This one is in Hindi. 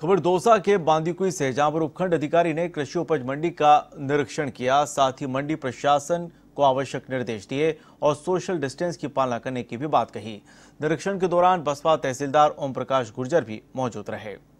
खबर दौसा के बांदीकुई सहजामपुर उपखंड अधिकारी ने कृषि उपज मंडी का निरीक्षण किया साथ ही मंडी प्रशासन को आवश्यक निर्देश दिए और सोशल डिस्टेंस की पालना करने की भी बात कही निरीक्षण के दौरान बसपा तहसीलदार ओम प्रकाश गुर्जर भी मौजूद रहे